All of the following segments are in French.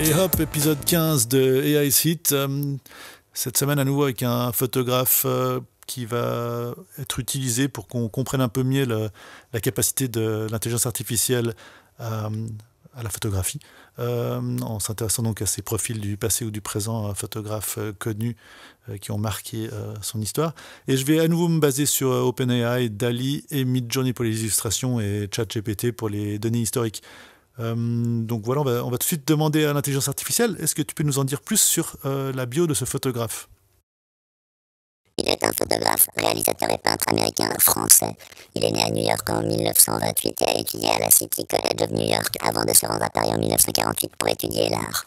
Et hop, épisode 15 de AI Hit, euh, Cette semaine à nouveau avec un photographe euh, qui va être utilisé pour qu'on comprenne un peu mieux la, capacité de l'intelligence artificielle euh, à, la photographie, en s'intéressant donc à ces profils du passé ou du présent, photographes connus qui ont marqué son histoire. Et je vais à nouveau me baser sur OpenAI, DALI et Midjourney pour les illustrations et ChatGPT pour les données historiques. Euh, donc voilà, on va, on va, tout de suite demander à l'intelligence artificielle, est-ce que tu peux nous en dire plus sur euh, la bio de ce photographe Il est un photographe, réalisateur et peintre américain français. Il est né à New York en 1928 et a étudié à la City College of New York avant de se rendre à Paris en 1948 pour étudier l'art.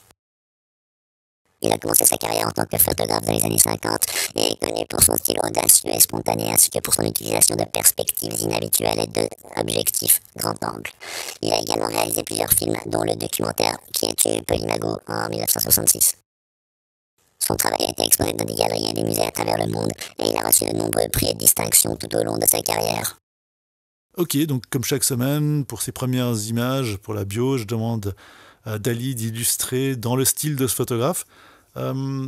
Il a commencé sa carrière en tant que photographe dans les années 50 et est connu pour son style audacieux et spontané ainsi que pour son utilisation de perspectives inhabituelles et d'objectifs grand angle. Il a également réalisé plusieurs films dont le documentaire Qui a tué Polymago en 1966. Son travail a été exposé dans des galeries et des musées à travers le monde et il a reçu de nombreux prix et distinctions tout au long de sa carrière. Ok, donc comme chaque semaine, pour ses premières images, pour la bio, je demande à euh, Dali d'illustrer dans le style de ce photographe. Euh,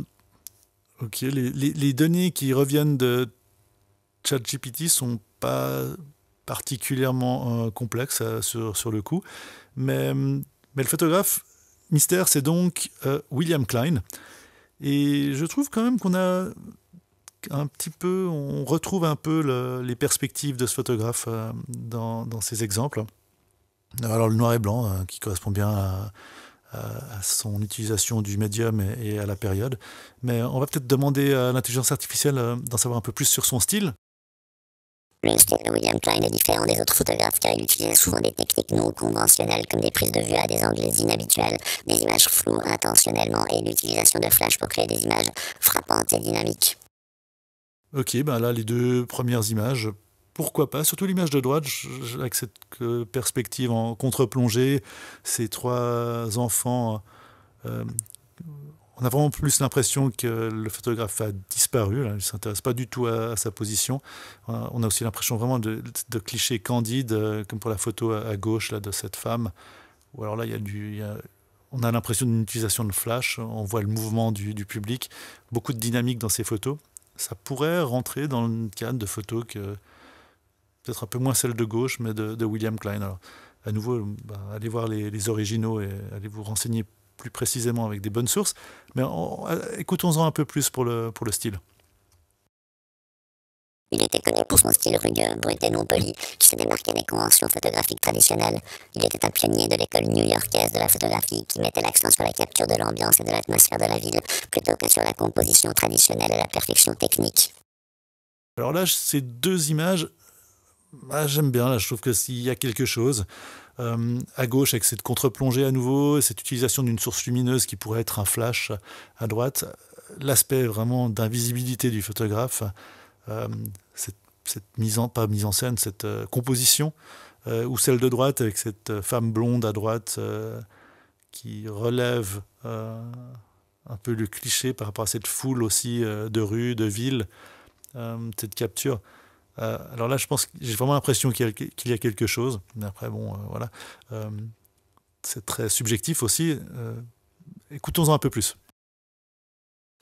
ok, les, données qui reviennent de ChatGPT sont pas particulièrement euh, complexes euh, sur, le coup, mais, mais le photographe mystère, c'est donc William Klein. Et je trouve quand même qu'on a un petit peu, on retrouve un peu les perspectives de ce photographe dans, dans, ces exemples. Alors le noir et blanc, qui correspond bien à, euh, à, son utilisation du médium et, à la période. Mais on va peut-être demander à l'intelligence artificielle euh, d'en savoir un peu plus sur son style. Le style de William Klein est différent des autres photographes car il utilise souvent des techniques non conventionnelles comme des prises de vue à des angles inhabituels, des images floues intentionnellement et l'utilisation de flash pour créer des images frappantes et dynamiques. Ok, ben là les deux premières images pourquoi pas Surtout l'image de droite, avec cette perspective en contre-plongée, ces trois enfants. Euh, euh, on a vraiment plus l'impression que le photographe a disparu, il ne s'intéresse pas du tout à, sa position. On a, aussi l'impression vraiment de, clichés candides, euh, comme pour la photo à, gauche là, de cette femme. Ou alors là, on a l'impression d'une utilisation de flash, on voit le mouvement du, du, public, beaucoup de dynamique dans ces photos. Ça pourrait rentrer dans le cadre de photos que, peut-être un peu moins celle de gauche, mais de, William Klein. Alors, à nouveau, bah, allez voir les, originaux et allez vous renseigner plus précisément avec des bonnes sources. Mais euh, écoutons-en un peu plus pour le, pour le style. Il était connu pour son style rugueux, brut et non poli, qui se démarquait des conventions photographiques traditionnelles. Il était un pionnier de l'école new-yorkaise de la photographie qui mettait l'accent sur la capture de l'ambiance et de l'atmosphère de la ville, plutôt que sur la composition traditionnelle et la perfection technique. Alors là, ces deux images, bah, j'aime bien, là, je trouve que s'il y a quelque chose. Euh, à gauche, avec cette contre-plongée à nouveau, cette utilisation d'une source lumineuse qui pourrait être un flash à droite, l'aspect vraiment d'invisibilité du photographe, euh, cette, mise en, pas mise en scène, cette euh, composition, ou celle de droite avec cette femme blonde à droite qui relève un peu le cliché par rapport à cette foule aussi de rue, de ville, cette capture. Euh, alors là, je pense j'ai vraiment l'impression qu'il y, a quelque chose. Mais après, bon, euh, voilà. Euh, c'est très subjectif aussi. Écoutons-en un peu plus.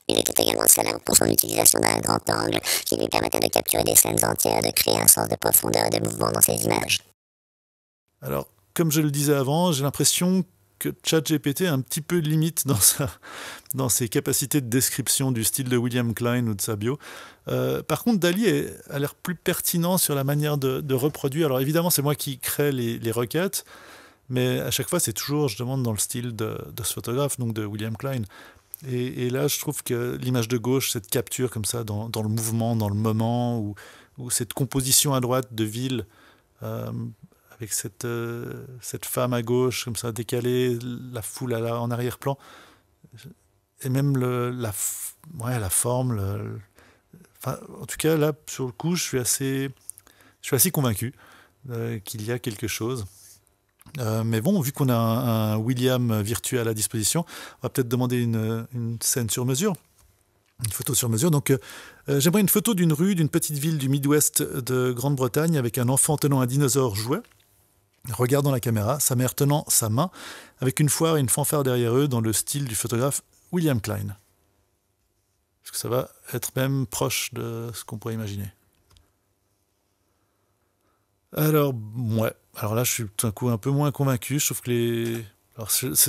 Il était également célèbre pour son utilisation d'un grand angle qui lui permettait de capturer des scènes entières, de créer un sens de profondeur et de mouvement dans ses images. Alors, comme je le disais avant, j'ai l'impression que ChatGPT a un petit peu limite dans, sa, dans ses capacités de description du style de William Klein ou de sa bio. Euh, par contre, Dali a l'air plus pertinent sur la manière de, reproduire. Alors évidemment, c'est moi qui crée les, requêtes, mais à chaque fois, c'est toujours, je demande dans le style de, ce photographe, donc de William Klein. Et, là, je trouve que l'image de gauche, cette capture comme ça, dans, le mouvement, dans le moment, ou, cette composition à droite de ville, euh, avec cette, euh, cette femme à gauche, comme ça, décalée, la foule en arrière-plan. Et même la, ouais, la forme. enfin, en tout cas, là, sur le coup, je suis assez, je suis assez convaincu euh, qu'il y a quelque chose. Euh, mais bon, vu qu'on a un, William virtuel à disposition, on va peut-être demander une, une, scène sur mesure, une photo sur mesure. Donc, j'aimerais une photo d'une rue d'une petite ville du Midwest de Grande-Bretagne avec un enfant tenant un dinosaure jouet regardant la caméra, sa mère tenant sa main, avec une foire et une fanfare derrière eux dans le style du photographe William Klein. Est-ce que ça va être même proche de ce qu'on pourrait imaginer. Alors, ouais. Alors là, je suis tout d'un coup un peu moins convaincu. sauf que les.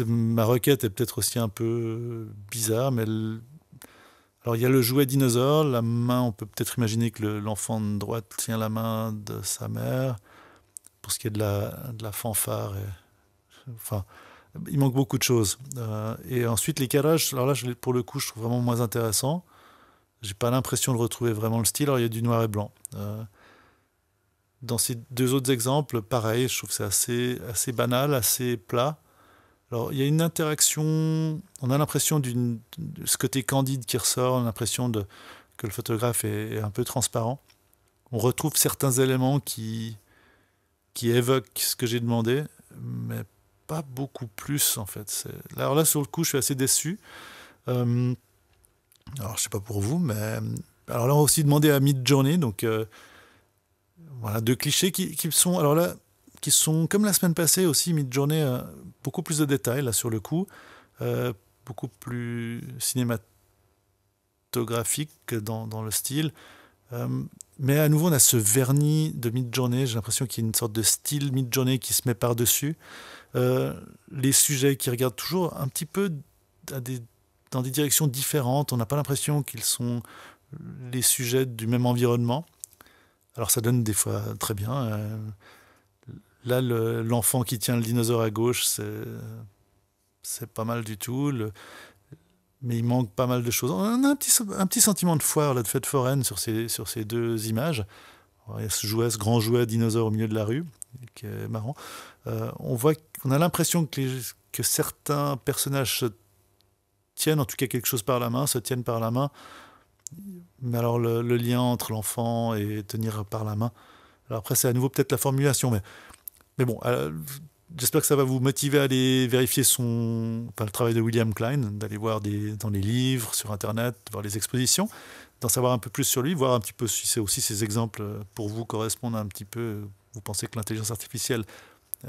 ma requête est peut-être aussi un peu bizarre, mais. Alors, il y a le jouet dinosaure. La main, on peut peut-être imaginer que l'enfant de droite tient la main de sa mère pour ce qui est de la, fanfare. enfin, il manque beaucoup de choses. Euh, et ensuite, les alors là, je, pour le coup, je trouve vraiment moins intéressant. J'ai pas l'impression de retrouver vraiment le style. Alors, il y a du noir et blanc. Euh, dans ces deux autres exemples, pareil, je trouve que c'est assez, assez banal, assez plat. Alors, il y a une interaction, on a l'impression d'une ce côté candide qui ressort, on a l'impression que le photographe est, un peu transparent. On retrouve certains éléments qui, qui évoque ce que j'ai demandé, mais pas beaucoup plus en fait. Alors là, sur le coup, je suis assez déçu. Euh, alors, je sais pas pour vous, mais euh, alors là, on a aussi demandé à Mid Journey, donc euh, voilà deux clichés qui, sont alors là qui sont comme la semaine passée aussi Mid Journey, beaucoup plus de détails là sur le coup, beaucoup plus cinématographique dans le style. Euh, mais à nouveau, on a ce vernis de mid-journée. J'ai l'impression qu'il y a une sorte de style mid-journée qui se met par-dessus. Euh, les sujets qui regardent toujours un petit peu dans des directions différentes. On n'a pas l'impression qu'ils sont les sujets du même environnement. Alors ça donne des fois très bien. Euh, là, l'enfant qui tient le dinosaure à gauche, c'est pas mal du tout. Le, mais il manque pas mal de choses. On a un petit, un petit sentiment de foire, là, de fête foraine sur ces, sur ces deux images. il y a ce grand jouet dinosaure au milieu de la rue, qui est marrant. Euh, on voit a l'impression que, que certains personnages se tiennent, en tout cas quelque chose par la main, se tiennent par la main. Mais alors le, lien entre l'enfant et tenir par la main. Alors après, c'est à nouveau peut-être la formulation, mais, mais bon, euh, J'espère que ça va vous motiver à aller vérifier son, le travail de William Klein, d'aller voir des, dans les livres, sur Internet, voir les expositions, d'en savoir un peu plus sur lui, voir un petit peu si c'est aussi ces exemples euh, pour vous correspondent un petit peu. Euh, vous pensez que l'intelligence artificielle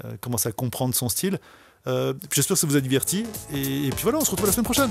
euh, commence à comprendre son style. J'espère que ça vous a diverti. Et, puis voilà, on se retrouve la semaine prochaine.